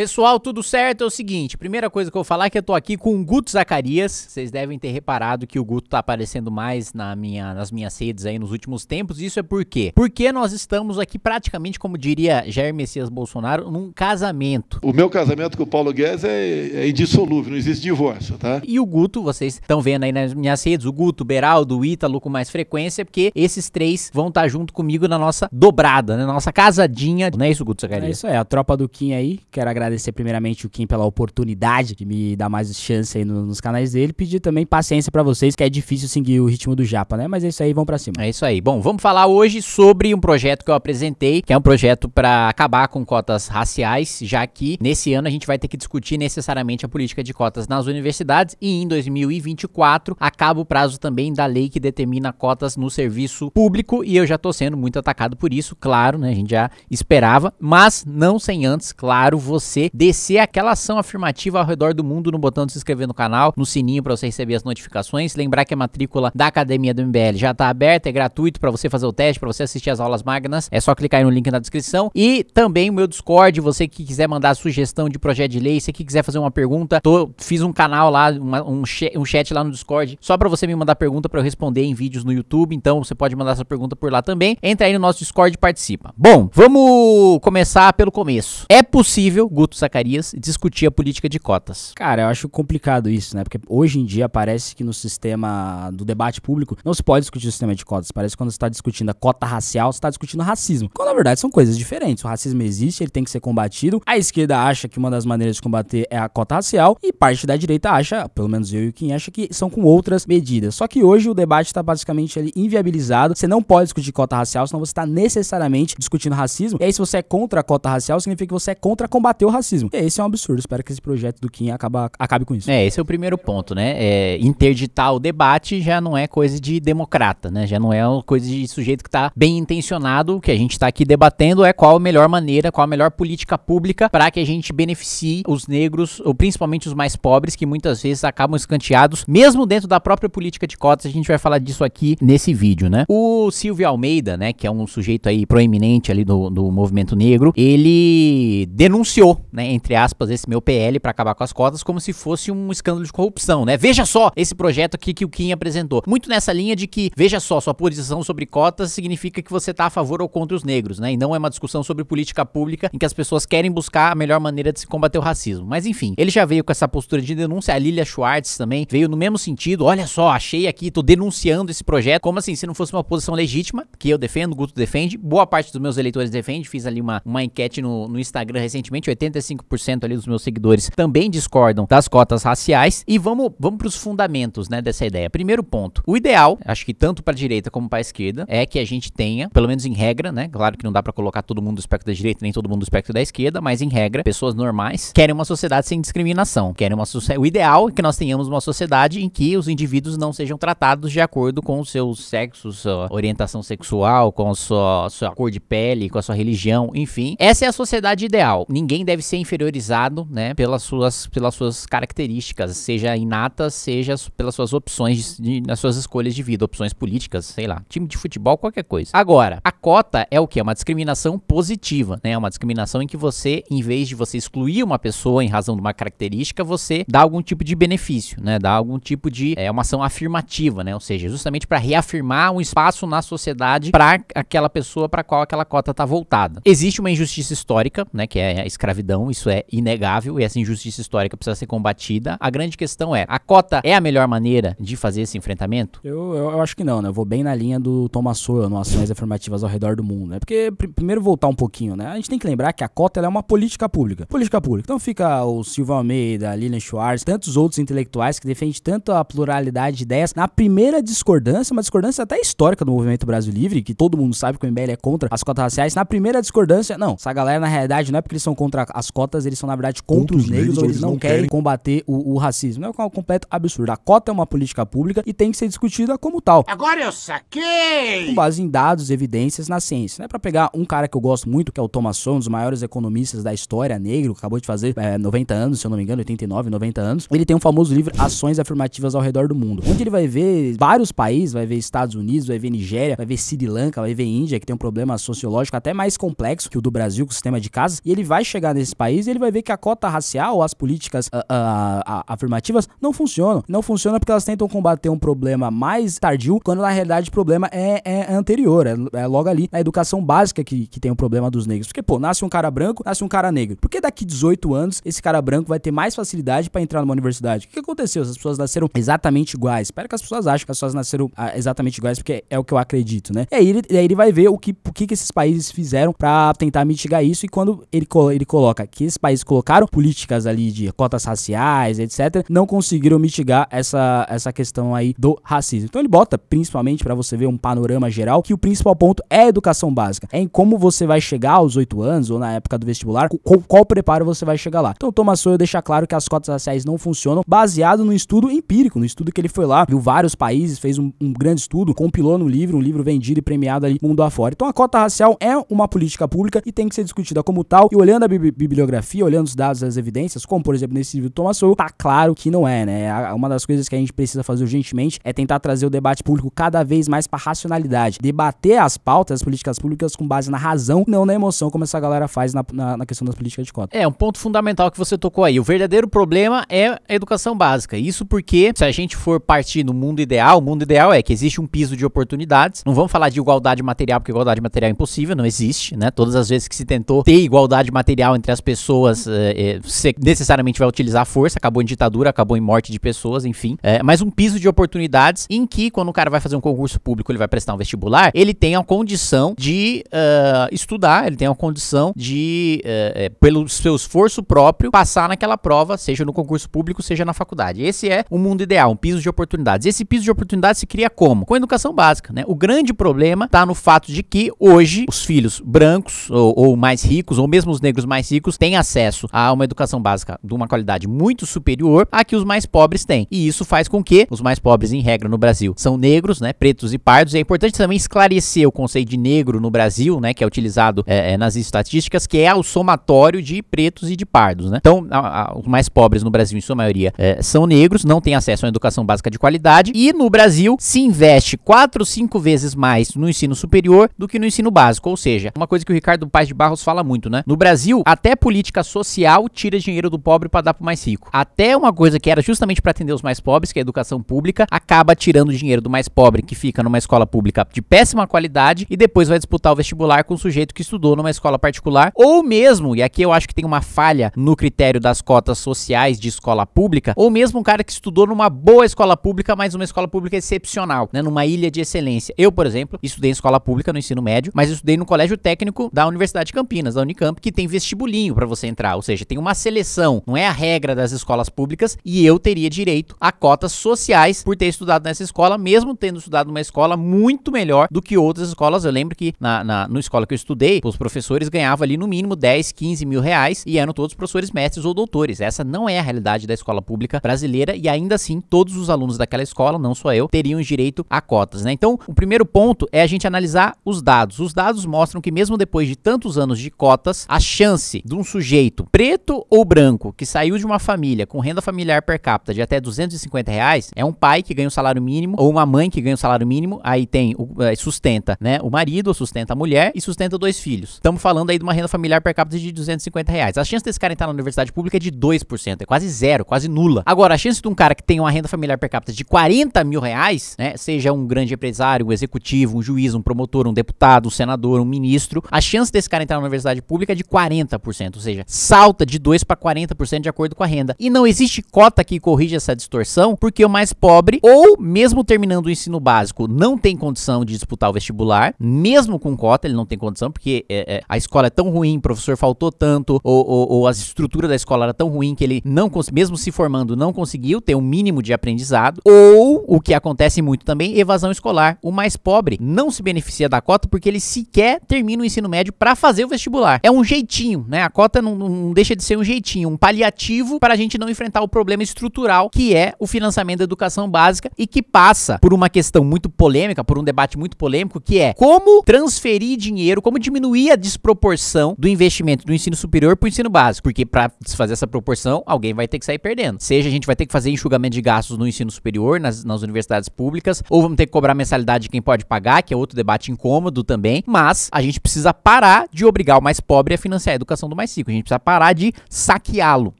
Pessoal, tudo certo? É o seguinte, primeira coisa que eu vou falar é que eu tô aqui com o Guto Zacarias. Vocês devem ter reparado que o Guto tá aparecendo mais na minha, nas minhas redes aí nos últimos tempos. Isso é por quê? Porque nós estamos aqui praticamente, como diria Jair Messias Bolsonaro, num casamento. O meu casamento com o Paulo Guedes é, é indissolúvel, não existe divórcio, tá? E o Guto, vocês estão vendo aí nas minhas redes, o Guto, o Beraldo, o Ítalo com mais frequência, porque esses três vão estar tá junto comigo na nossa dobrada, na nossa casadinha. Não é isso, Guto Zacarias? É isso aí, a tropa do Kim aí, quero agradecer agradecer primeiramente o Kim pela oportunidade de me dar mais chance aí nos canais dele. Pedir também paciência para vocês, que é difícil seguir o ritmo do Japa, né? Mas é isso aí, vamos pra cima. É isso aí. Bom, vamos falar hoje sobre um projeto que eu apresentei, que é um projeto para acabar com cotas raciais, já que nesse ano a gente vai ter que discutir necessariamente a política de cotas nas universidades e em 2024 acaba o prazo também da lei que determina cotas no serviço público e eu já tô sendo muito atacado por isso, claro, né? A gente já esperava, mas não sem antes, claro, você você descer aquela ação afirmativa ao redor do mundo no botão de se inscrever no canal, no sininho para você receber as notificações. Lembrar que a matrícula da Academia do MBL já está aberta, é gratuito para você fazer o teste, para você assistir as aulas magnas. É só clicar aí no link na descrição. E também o meu Discord, você que quiser mandar sugestão de projeto de lei, você que quiser fazer uma pergunta, tô, fiz um canal lá, uma, um, um chat lá no Discord, só para você me mandar pergunta para eu responder em vídeos no YouTube. Então você pode mandar sua pergunta por lá também. Entra aí no nosso Discord e participa. Bom, vamos começar pelo começo. É possível Guto Zacarias discutir a política de cotas. Cara, eu acho complicado isso, né? Porque hoje em dia parece que no sistema do debate público não se pode discutir o sistema de cotas. Parece que quando você está discutindo a cota racial, você está discutindo racismo. Quando na verdade são coisas diferentes. O racismo existe, ele tem que ser combatido. A esquerda acha que uma das maneiras de combater é a cota racial e parte da direita acha, pelo menos eu e o Kim, acha que são com outras medidas. Só que hoje o debate está basicamente ali inviabilizado. Você não pode discutir cota racial, senão você está necessariamente discutindo racismo. E aí, se você é contra a cota racial, significa que você é contra combater o pelo racismo. esse é um absurdo. Espero que esse projeto do Kim acaba, acabe com isso. É, esse é o primeiro ponto, né? É, interditar o debate já não é coisa de democrata, né? Já não é uma coisa de sujeito que está bem intencionado. O que a gente está aqui debatendo é qual a melhor maneira, qual a melhor política pública para que a gente beneficie os negros, ou principalmente os mais pobres, que muitas vezes acabam escanteados, mesmo dentro da própria política de cotas. A gente vai falar disso aqui nesse vídeo, né? O Silvio Almeida, né, que é um sujeito aí proeminente ali do, do movimento negro, ele denunciou né, entre aspas, esse meu PL para acabar com as cotas, como se fosse um escândalo de corrupção, né? Veja só esse projeto aqui que o Kim apresentou. Muito nessa linha de que, veja só, sua posição sobre cotas significa que você tá a favor ou contra os negros, né? E não é uma discussão sobre política pública em que as pessoas querem buscar a melhor maneira de se combater o racismo. Mas enfim, ele já veio com essa postura de denúncia. A Lilia Schwartz também veio no mesmo sentido. Olha só, achei aqui, tô denunciando esse projeto. Como assim, se não fosse uma posição legítima, que eu defendo, Guto defende, boa parte dos meus eleitores defende. Fiz ali uma, uma enquete no, no Instagram recentemente, 80 cento ali dos meus seguidores também discordam das cotas raciais. E vamos, vamos para os fundamentos, né, dessa ideia. Primeiro ponto, o ideal, acho que tanto para a direita como para a esquerda, é que a gente tenha, pelo menos em regra, né, claro que não dá para colocar todo mundo do espectro da direita nem todo mundo do espectro da esquerda, mas em regra, pessoas normais querem uma sociedade sem discriminação, querem uma o ideal é que nós tenhamos uma sociedade em que os indivíduos não sejam tratados de acordo com o seu sexo, sua orientação sexual, com a sua, sua cor de pele, com a sua religião, enfim. Essa é a sociedade ideal. Ninguém deve deve ser inferiorizado, né, pelas suas, pelas suas características, seja inatas, seja pelas suas opções, de, nas suas escolhas de vida, opções políticas, sei lá, time de futebol, qualquer coisa. Agora, a cota é o que? É uma discriminação positiva, né? É uma discriminação em que você, em vez de você excluir uma pessoa em razão de uma característica, você dá algum tipo de benefício, né? Dá algum tipo de é uma ação afirmativa, né? Ou seja, justamente para reafirmar um espaço na sociedade para aquela pessoa para qual aquela cota está voltada. Existe uma injustiça histórica, né, que é a escravidão isso é inegável e essa injustiça histórica precisa ser combatida. A grande questão é: a cota é a melhor maneira de fazer esse enfrentamento? Eu, eu, eu acho que não, né? Eu vou bem na linha do Thomas Sowell no Ações Afirmativas ao Redor do Mundo, né? Porque, pr primeiro, voltar um pouquinho, né? A gente tem que lembrar que a cota é uma política pública. Política pública. Então fica o Silvio Almeida, Lilian Schwartz, tantos outros intelectuais que defendem tanto a pluralidade de ideias. Na primeira discordância, uma discordância até histórica do movimento Brasil Livre, que todo mundo sabe que o MBL é contra as cotas raciais. Na primeira discordância, não. Essa galera, na realidade, não é porque eles são contra a as cotas eles são, na verdade, contra, os negros, negros, ou eles, não, não querem, combater o, o, racismo. É um completo absurdo. A cota é uma política pública e tem que ser discutida como tal. Agora eu saquei! Com base em dados, evidências na ciência. Não é pra pegar um cara que eu gosto muito, que é o Thomas Sowell, um dos maiores economistas da história negro, acabou de fazer é, eh, 90 anos, se eu não me engano, 89, 90 anos. Ele tem um famoso livro Ações Afirmativas ao Redor do Mundo, onde ele vai ver vários países, vai ver Estados Unidos, vai ver Nigéria, vai ver Sri Lanka, vai ver Índia, que tem um problema sociológico até mais complexo que o do Brasil, com o sistema de casas, e ele vai chegar nesse países país, ele vai ver que a cota racial, as políticas uh, uh, uh, afirmativas, não funcionam. Não funciona porque elas tentam combater um problema mais tardio, quando na realidade o problema é, é anterior, é, é, logo ali na educação básica que, que tem o problema dos negros. Porque, pô, nasce um cara branco, nasce um cara negro. Por que daqui 18 anos esse cara branco vai ter mais facilidade para entrar numa universidade? O que aconteceu? As pessoas nasceram exatamente iguais. Espero que as pessoas achem que as pessoas nasceram exatamente iguais, porque é o que eu acredito, né? E aí ele, e aí ele vai ver o que, o que, que esses países fizeram para tentar mitigar isso e quando ele, ele coloca coloca, que esses países colocaram políticas ali de cotas raciais, etc., não conseguiram mitigar essa, essa questão aí do racismo. Então ele bota, principalmente para você ver um panorama geral, que o principal ponto é a educação básica, é em como você vai chegar aos 8 anos ou na época do vestibular, com qual preparo você vai chegar lá. Então Thomas Sowell deixa claro que as cotas raciais não funcionam, baseado no estudo empírico, no estudo que ele foi lá, viu vários países, fez um, um grande estudo, compilou no livro, um livro vendido e premiado ali mundo afora. Então a cota racial é uma política pública e tem que ser discutida como tal. E olhando a Bíblia bibliografia, olhando os dados as evidências, como por exemplo nesse livro do Thomas Sowell, tá claro que não é, né? Uma das coisas que a gente precisa fazer urgentemente é tentar trazer o debate público cada vez mais para racionalidade, debater as pautas, as políticas públicas com base na razão, não na emoção, como essa galera faz na, na, na questão das políticas de cota. É, um ponto fundamental que você tocou aí. O verdadeiro problema é a educação básica. Isso porque, se a gente for partir no mundo ideal, o mundo ideal é que existe um piso de oportunidades. Não vamos falar de igualdade material, porque igualdade material é impossível, não existe, né? Todas as vezes que se tentou ter igualdade material entre que as pessoas é, é, necessariamente vai utilizar força, acabou em ditadura, acabou em morte de pessoas, enfim. É, mas um piso de oportunidades em que, quando o cara vai fazer um concurso público, ele vai prestar um vestibular, ele tem a condição de uh, estudar, ele tem a condição de, uh, pelo seu esforço próprio, passar naquela prova, seja no concurso público, seja na faculdade. Esse é o mundo ideal, um piso de oportunidades. Esse piso de oportunidades se cria como? Com a educação básica, né? O grande problema está no fato de que hoje os filhos brancos ou, ou mais ricos, ou mesmo os negros mais ricos, ricos têm acesso a uma educação básica de uma qualidade muito superior à que os mais pobres têm. E isso faz com que os mais pobres, em regra, no Brasil, são negros, né? Pretos e pardos. E é importante também esclarecer o conceito de negro no Brasil, né? Que é utilizado é, é nas estatísticas, que é o somatório de pretos e de pardos, né? Então, a, a, os mais pobres no Brasil, em sua maioria, é, são negros, não têm acesso a uma educação básica de qualidade. E no Brasil, se investe 4 ou 5 vezes mais no ensino superior do que no ensino básico. Ou seja, uma coisa que o Ricardo Paz de Barros fala muito, né? No Brasil, até até política social tira dinheiro do pobre para dar pro mais rico. Até uma coisa que era justamente para atender os mais pobres, que é a educação pública, acaba tirando dinheiro do mais pobre, que fica numa escola pública de péssima qualidade e depois vai disputar o vestibular com o sujeito que estudou numa escola particular, ou mesmo, e aqui eu acho que tem uma falha no critério das cotas sociais de escola pública, ou mesmo um cara que estudou numa boa escola pública, mas uma escola pública excepcional, né, numa ilha de excelência. Eu, por exemplo, estudei em escola pública no ensino médio, mas estudei no colégio técnico da Universidade de Campinas, da Unicamp, que tem vestibulinho caminho para você entrar, ou seja, tem uma seleção, não é a regra das escolas públicas e eu teria direito a cotas sociais por ter estudado nessa escola, mesmo tendo estudado numa escola muito melhor do que outras escolas. Eu lembro que na, na no escola que eu estudei, os professores ganhavam ali no mínimo 10, 15 mil reais e eram todos professores mestres ou doutores. Essa não é a realidade da escola pública brasileira e ainda assim todos os alunos daquela escola, não só eu, teriam direito a cotas, né? Então, o primeiro ponto é a gente analisar os dados. Os dados mostram que mesmo depois de tantos anos de cotas, a chance de um sujeito preto ou branco que saiu de uma família com renda familiar per capita de até 250 reais, é um pai que ganha um salário mínimo ou uma mãe que ganha um salário mínimo, aí tem, eh, sustenta, né, o marido, sustenta a mulher e sustenta dois filhos. Estamos falando aí de uma renda familiar per capita de 250 reais. A chance desse cara entrar na universidade pública é de 2%, é quase zero, quase nula. Agora, a chance de um cara que tem uma renda familiar per capita de 40 mil reais, né, seja um grande empresário, um executivo, um juiz, um promotor, um deputado, um senador, um ministro, a chance desse cara entrar na universidade pública é de 40%. 40%, ou seja, salta de 2 para 40% de acordo com a renda. E não existe cota que corrija essa distorção, porque o mais pobre, ou mesmo terminando o ensino básico, não tem condição de disputar o vestibular, mesmo com cota, ele não tem condição, porque é, é, a escola é tão ruim, o professor faltou tanto, ou, ou, ou as estrutura da escola era tão ruim que ele não mesmo se formando, não conseguiu ter um mínimo de aprendizado, ou o que acontece muito também, evasão escolar. O mais pobre não se beneficia da cota porque ele sequer termina o ensino médio para fazer o vestibular. É um jeitinho, né? cota não, não deixa de ser um jeitinho, um paliativo para a gente não enfrentar o problema estrutural que é o financiamento da educação básica e que passa por uma questão muito polêmica, por um debate muito polêmico, que é como transferir dinheiro, como diminuir a desproporção do investimento do ensino superior para o ensino básico. Porque para desfazer essa proporção, alguém vai ter que sair perdendo. Seja a gente vai ter que fazer enxugamento de gastos no ensino superior, nas, nas universidades públicas, ou vamos ter que cobrar mensalidade de quem pode pagar, que é outro debate incômodo também, mas a gente precisa parar de obrigar o mais pobre a financiar a educação do mais rico. A gente precisa parar de saqueá-lo,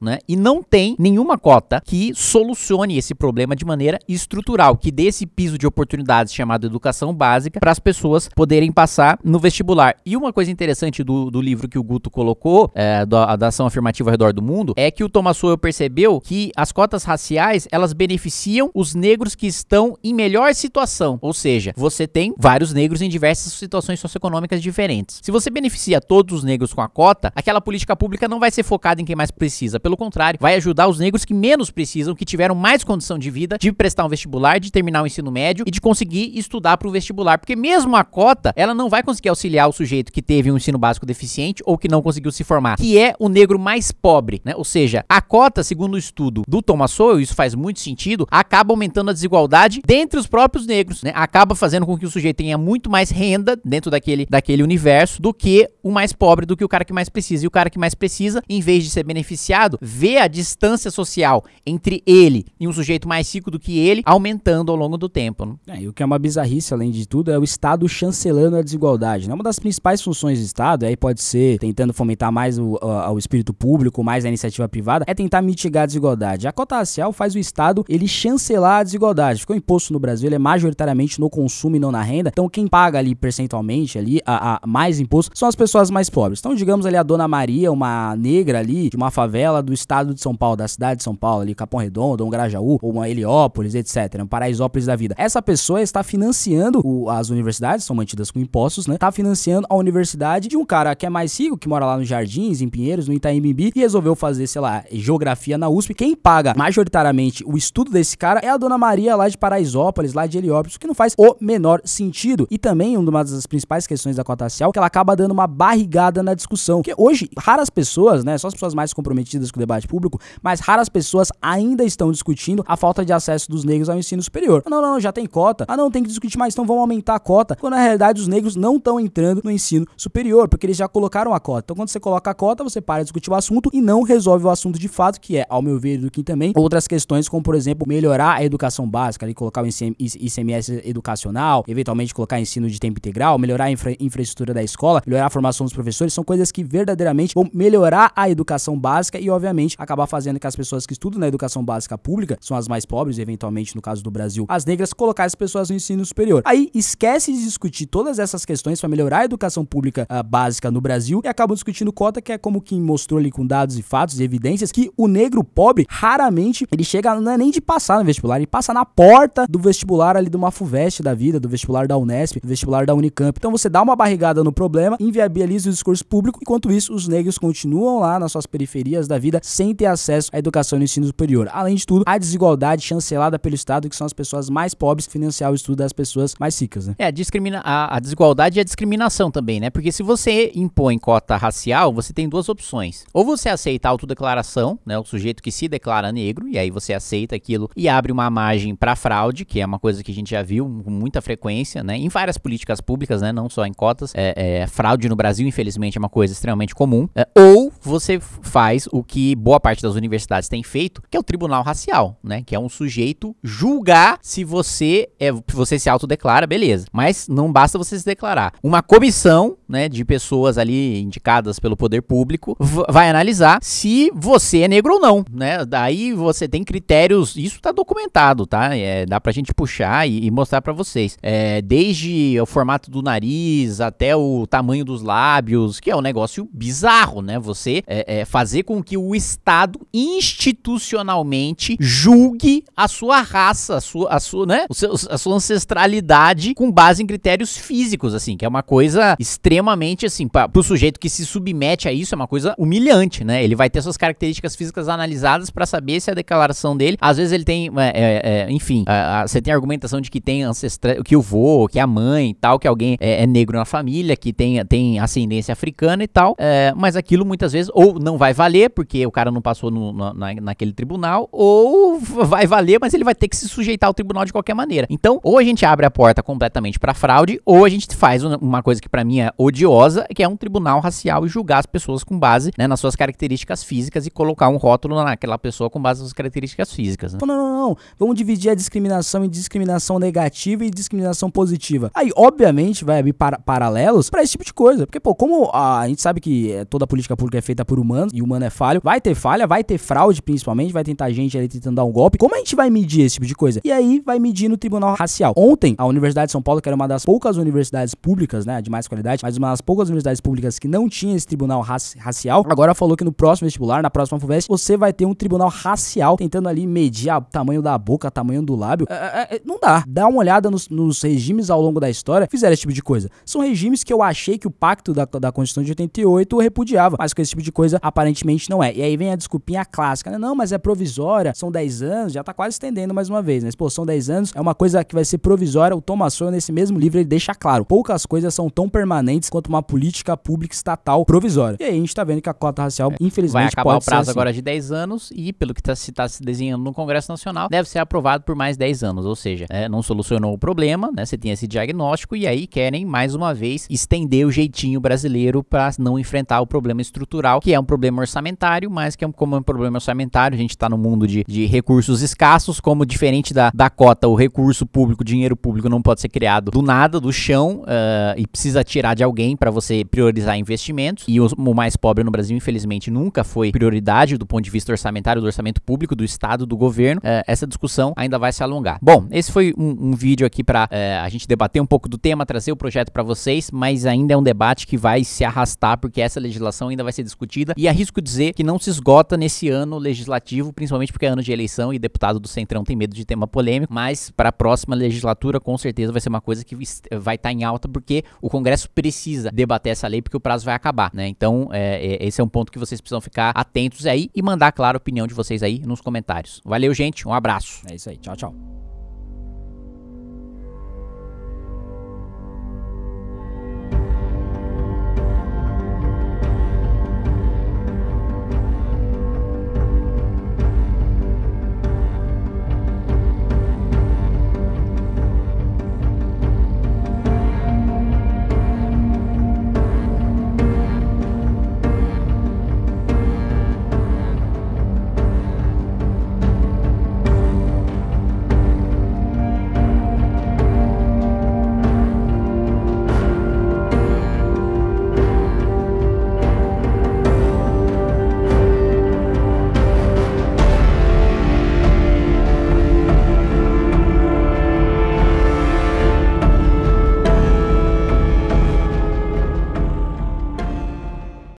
né? E não tem nenhuma cota que solucione esse problema de maneira estrutural, que dê esse piso de oportunidades chamado educação básica para as pessoas poderem passar no vestibular. E uma coisa interessante do, do livro que o Guto colocou, é, da, da ação afirmativa ao redor do mundo, é que o Thomas Sowell percebeu que as cotas raciais, elas beneficiam os negros que estão em melhor situação. Ou seja, você tem vários negros em diversas situações socioeconômicas diferentes. Se você beneficia todos os negros com a cota, aquela aquela política pública não vai ser focada em quem mais precisa. Pelo contrário, vai ajudar os negros que menos precisam, que tiveram mais condição de vida, de prestar um vestibular, de terminar o ensino médio e de conseguir estudar para o vestibular. Porque mesmo a cota, ela não vai conseguir auxiliar o sujeito que teve um ensino básico deficiente ou que não conseguiu se formar, que é o negro mais pobre, né? Ou seja, a cota, segundo o estudo do Thomas Sowell, isso faz muito sentido, acaba aumentando a desigualdade dentre os próprios negros, né? Acaba fazendo com que o sujeito tenha muito mais renda dentro daquele, daquele universo do que o mais pobre, do que o cara que mais precisa. E o cara que mais precisa, em vez de ser beneficiado, vê a distância social entre ele e um sujeito mais rico do que ele aumentando ao longo do tempo. Né? É, e o que é uma bizarrice, além de tudo, é o Estado chancelando a desigualdade. Né? Uma das principais funções do Estado, aí pode ser tentando fomentar mais o, o espírito público, mais a iniciativa privada, é tentar mitigar a desigualdade. A cota racial faz o Estado ele chancelar a desigualdade. O imposto no Brasil, ele é majoritariamente no consumo e não na renda. Então quem paga ali percentualmente ali a, a mais imposto são as pessoas mais pobres. Então digamos ali a dona Maria Maria, uma negra ali, de uma favela do estado de São Paulo, da cidade de São Paulo, ali, Capão Redondo, um Grajaú, ou uma Heliópolis, etc., um Paraisópolis da vida. Essa pessoa está financiando o, as universidades, são mantidas com impostos, né? está financiando a universidade de um cara que é mais rico, que mora lá nos Jardins, em Pinheiros, no Bibi e resolveu fazer, sei lá, geografia na USP. Quem paga majoritariamente o estudo desse cara é a dona Maria lá de Paraisópolis, lá de Heliópolis, que não faz o menor sentido. E também uma das principais questões da cota que ela acaba dando uma barrigada na discussão. Porque hoje raras pessoas, né, só as pessoas mais comprometidas com o debate público, mas raras pessoas ainda estão discutindo a falta de acesso dos negros ao ensino superior. Ah, não, não, não, já tem cota. Ah, não, tem que discutir mais, então vão aumentar a cota. Quando na realidade os negros não estão entrando no ensino superior, porque eles já colocaram a cota. Então quando você coloca a cota, você para de discutir o assunto e não resolve o assunto de fato, que é, ao meu ver, do que também outras questões, como por exemplo, melhorar a educação básica, ali, colocar o ICMS educacional, eventualmente colocar ensino de tempo integral, melhorar a infra infraestrutura da escola, melhorar a formação dos professores, são coisas que verdadeiramente obviamente, vão melhorar a educação básica e, obviamente, acabar fazendo que as pessoas que estudam na educação básica pública, são as mais pobres, eventualmente, no caso do Brasil, as negras, colocar as pessoas no ensino superior. Aí esquece de discutir todas essas questões para melhorar a educação pública uh, básica no Brasil e acabam discutindo cota, que é como quem mostrou ali com dados e fatos e evidências, que o negro pobre raramente ele chega, não é nem de passar no vestibular, ele passa na porta do vestibular ali de uma FUVEST da vida, do vestibular da Unesp, do vestibular da Unicamp. Então você dá uma barrigada no problema, inviabiliza o discurso público, enquanto isso os negros continuam lá nas suas periferias da vida sem ter acesso à educação e ensino superior. Além de tudo, a desigualdade chancelada pelo Estado, que são as pessoas mais pobres, financiar o estudo das pessoas mais ricas. Né? É, a, discrimina a, a desigualdade e a discriminação também, né? Porque se você impõe cota racial, você tem duas opções. Ou você aceita a autodeclaração, né? O sujeito que se declara negro, e aí você aceita aquilo e abre uma margem para fraude, que é uma coisa que a gente já viu com muita frequência, né? Em várias políticas públicas, né? Não só em cotas. É, é, fraude no Brasil, infelizmente, é uma coisa extremamente comum comum, é, ou você faz o que boa parte das universidades tem feito, que é o tribunal racial, né? Que é um sujeito julgar se você é, se você se autodeclara, beleza. Mas não basta você se declarar. Uma comissão né, de pessoas ali indicadas pelo poder público, vai analisar se você é negro ou não, né? Daí você tem critérios, isso tá documentado, tá? É, dá pra gente puxar e, e mostrar para vocês. É, desde o formato do nariz até o tamanho dos lábios, que é um negócio bizarro, né? Você é, é, fazer com que o Estado institucionalmente julgue a sua raça, a sua, a sua, né? a sua ancestralidade com base em critérios físicos, assim, que é uma coisa extremamente extremamente, assim, para o sujeito que se submete a isso, é uma coisa humilhante, né? Ele vai ter suas características físicas analisadas para saber se a declaração dele, às vezes ele tem, é, é, é enfim, você tem a argumentação de que tem ancestral, que o vô, que a mãe e tal, que alguém é, é negro na família, que tem, tem ascendência africana e tal, é, mas aquilo muitas vezes ou não vai valer, porque o cara não passou no, na, naquele tribunal, ou vai valer, mas ele vai ter que se sujeitar ao tribunal de qualquer maneira. Então, ou a gente abre a porta completamente para fraude, ou a gente faz uma coisa que para mim é odiosa, que é um tribunal racial e julgar as pessoas com base né, nas suas características físicas e colocar um rótulo naquela pessoa com base nas suas características físicas. Né? Não, não, não, Vamos dividir a discriminação em discriminação negativa e discriminação positiva. Aí, obviamente, vai abrir para paralelos para esse tipo de coisa. Porque, pô, como a, gente sabe que é, toda política pública é feita por humanos e humano é falho, vai ter falha, vai ter fraude, principalmente, vai tentar gente ali tentando dar um golpe. Como a gente vai medir esse tipo de coisa? E aí vai medir no tribunal racial. Ontem, a Universidade de São Paulo, que era uma das poucas universidades públicas, né, de mais qualidade, mas mas poucas universidades públicas que não tinham esse tribunal raci racial, agora falou que no próximo vestibular, na próxima FUVEST, você vai ter um tribunal racial tentando ali medir o tamanho da boca, o tamanho do lábio. É, é, é, não dá. Dá uma olhada nos, nos, regimes ao longo da história, fizeram esse tipo de coisa. São regimes que eu achei que o pacto da, da Constituição de 88 repudiava, mas que esse tipo de coisa aparentemente não é. E aí vem a desculpinha clássica, né? Não, mas é provisória, são 10 anos, já tá quase estendendo mais uma vez, né? Pô, são 10 anos, é uma coisa que vai ser provisória. O Thomas Sowell, nesse mesmo livro, ele deixa claro. Poucas coisas são tão permanentes limites quanto uma política pública estatal provisória. E aí a gente tá vendo que a cota racial, é. infelizmente, vai acabar o prazo assim. agora de 10 anos e, pelo que está se, tá se desenhando no Congresso Nacional, deve ser aprovado por mais 10 anos. Ou seja, é, não solucionou o problema, né? Você tem esse diagnóstico e aí querem, mais uma vez, estender o jeitinho brasileiro para não enfrentar o problema estrutural, que é um problema orçamentário, mas que é um, como é um problema orçamentário, a gente está no mundo de, de recursos escassos, como diferente da, da cota, o recurso público, dinheiro público não pode ser criado do nada, do chão, uh, e precisa tirar de alguém alguém para você priorizar investimentos. E o, mais pobre no Brasil, infelizmente, nunca foi prioridade do ponto de vista orçamentário, do orçamento público, do Estado, do governo. É, essa discussão ainda vai se alongar. Bom, esse foi um, um vídeo aqui para é, a gente debater um pouco do tema, trazer o projeto para vocês, mas ainda é um debate que vai se arrastar porque essa legislação ainda vai ser discutida e arrisco dizer que não se esgota nesse ano legislativo, principalmente porque é ano de eleição e deputado do Centrão tem medo de tema polêmico, mas para a próxima legislatura com certeza vai ser uma coisa que vai estar tá em alta porque o Congresso precisa precisa debater essa lei porque o prazo vai acabar, né? Então, é, é, esse é um ponto que vocês precisam ficar atentos aí e mandar, claro, a opinião de vocês aí nos comentários. Valeu, gente. Um abraço. É isso aí. Tchau, tchau.